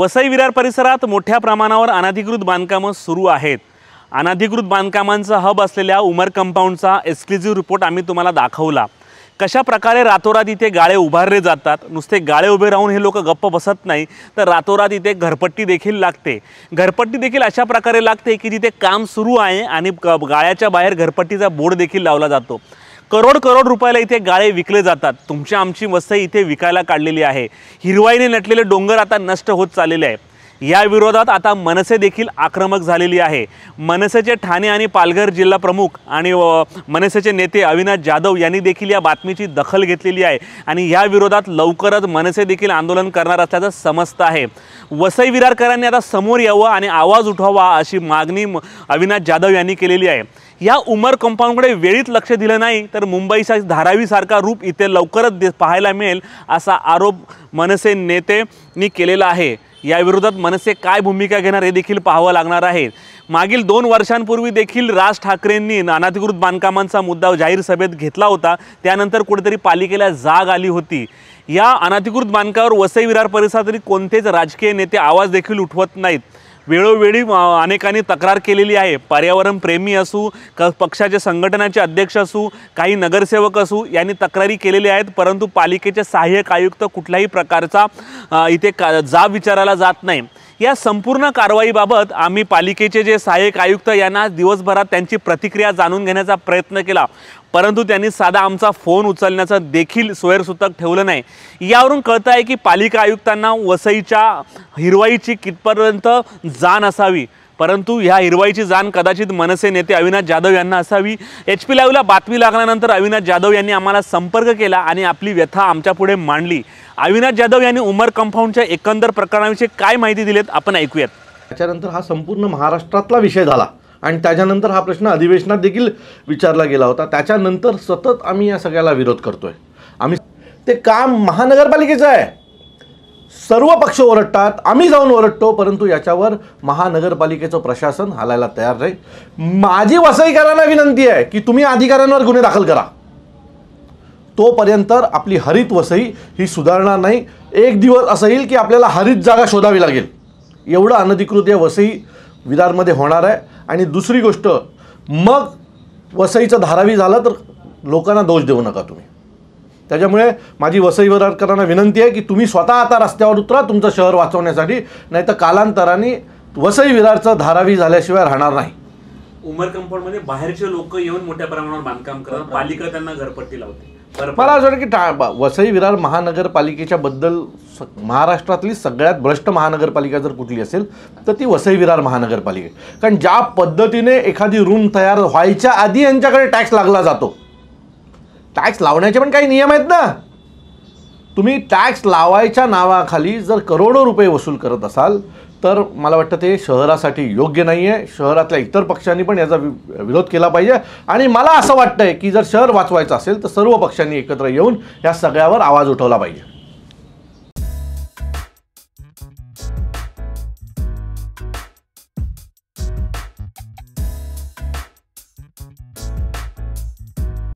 वसई विरार परिसरात मोठ्या प्रमाणावर अनाधिकृत बांधकामं सुरू आहेत अनाधिकृत बांधकामांचा हब असलेल्या उमर कंपाऊंडचा एक्सक्लुझिव्ह रिपोर्ट आम्ही तुम्हाला दाखवला कशा प्रकारे रातोरात इथे गाळे उभारले जातात नुसते गाळे उभे राहून हे लोक गप्प बसत नाही तर रातोरात इथे घरपट्टी देखील लागते घरपट्टी देखील अशा प्रकारे लागते की तिथे काम सुरू आहे आणि गाळ्याच्या बाहेर घरपट्टीचा बोर्ड देखील लावला जातो करोड करोड रुपयाला इथे गाळे विकले जातात तुमची आमची वसई इथे विकायला काढलेली आहे हिरवाईने नटलेले डोंगर आता नष्ट होत चाललेले आहे या विरोधात आता मनसे देखील आक्रमक झालेली आहे मनसेचे ठाणे आणि पालघर जिल्हा प्रमुख आणि मनसेचे नेते अविनाश जाधव यांनी देखील या बातमीची दखल घेतलेली आहे आणि या विरोधात लवकरच मनसे देखील आंदोलन करणार असल्याचं समजतं आहे वसई विरारकरांनी आता समोर यावं आणि आवाज उठवावा अशी मागणी अविनाश जाधव यांनी केलेली आहे या उमर कंपाऊंडकडे वेळीच लक्ष दिलं नाही तर मुंबईचा धारावीसारखा रूप इथे लवकरच दे पाहायला मिळेल असा आरोप मनसे नेतेनी केलेला आहे याविरोधात मनसे काय भूमिका घेणार हे देखील पाहावं लागणार आहे मागील दोन वर्षांपूर्वी देखील राज ठाकरेंनी अनाधिकृत बांधकामांचा मुद्दा जाहीर सभेत घेतला होता त्यानंतर कुठेतरी पालिकेला जाग आली होती या अनाधिकृत बांधकावर वसई विरार परिसरातील कोणतेच राजकीय नेते आवाज देखील उठवत नाहीत वेळोवेळी अनेकांनी तक्रार केलेली आहे पर्यावरणप्रेमी असू क पक्षाचे संघटनाचे अध्यक्ष असू काही नगरसेवक असू यांनी तक्रारी केलेल्या आहेत परंतु पालिकेचे सहाय्यक आयुक्त कुठल्याही प्रकारचा इथे का जाब विचारायला जात नाही या संपूर्ण कारवाईबाबत आम्ही पालिकेचे जे सहाय्यक आयुक्त यांना दिवसभरात त्यांची प्रतिक्रिया जाणून घेण्याचा प्रयत्न केला परंतु त्यांनी साधा आमचा फोन उचलण्याचं देखील सोयरसूतक ठेवलं नाही यावरून कळतं आहे की पालिका आयुक्तांना वसईच्या हिरवाईची कितपर्यंत जाण असावी परंतु ह्या हिरवाईची जाण कदाचित मनसे नेते अविनाश जाधव यांना असावी एच पी लाईव्हला बातमी लागल्यानंतर अविनाश जाधव यांनी आम्हाला संपर्क केला आणि आपली व्यथा आमच्यापुढे मांडली अविनाश जाधव यांनी उमर कंपाऊंडच्या एकंदर प्रकरणाविषयी काय माहिती दिलीत आपण ऐकूयात त्याच्यानंतर हा संपूर्ण महाराष्ट्रातला विषय झाला आणि त्याच्यानंतर हा प्रश्न अधिवेशनात देखील विचारला गेला होता त्याच्यानंतर सतत आम्ही या सगळ्याला विरोध करतोय आम्ही ते काम महानगरपालिकेचं आहे सर्व पक्ष ओरडतात आम्ही जाऊन ओरडतो परंतु याच्यावर महानगरपालिकेचं प्रशासन हालायला तयार नाही माझी वसईकरांना विनंती आहे की तुम्ही अधिकाऱ्यांवर गुन्हे दाखल करा तोपर्यंत आपली हरित वसई ही सुधारणार नाही एक दिवस असं येईल की आपल्याला हरित जागा शोधावी लागेल एवढं अनधिकृत या वसई विदारमध्ये होणार आहे आणि दुसरी गोष्ट मग वसईचं धारावी झालं तर लोकांना दोष देऊ नका तुम्ही त्याच्यामुळे माझी वसई वसईवरकरांना विनंती आहे की तुम्ही स्वतः आता रस्त्यावर उतरा तुमचं शहर वाचवण्यासाठी नाही तर कालांतराने वसई विरारचं धारावी झाल्याशिवाय राहणार नाही उमर कंपाऊंडमध्ये बाहेरचे लोक येऊन मोठ्या प्रमाणावर बांधकाम करतात हो. पालिका त्यांना घरपट्टी लावते मला असं वाटतं की वसई विरार महानगरपालिकेच्या बद्दल स- महाराष्ट्रातली सगळ्यात भ्रष्ट महानगरपालिका जर कुठली असेल तर ती वसई विरार महानगरपालिका कारण ज्या पद्धतीने एखादी रूम तयार व्हायच्या आधी यांच्याकडे टॅक्स लागला जातो टॅक्स लावण्याचे पण काही नियम आहेत ना तुम्ही टॅक्स लावायच्या नावाखाली जर करोडो रुपये वसूल करत असाल तर मला वाटतं ते शहरासाठी योग्य नाही आहे शहरातल्या इतर पक्षांनी पण याचा विरोध केला पाहिजे आणि मला असं वाटतं आहे की जर शहर वाचवायचं असेल तर सर्व पक्षांनी एकत्र येऊन या सगळ्यावर आवाज उठवला पाहिजे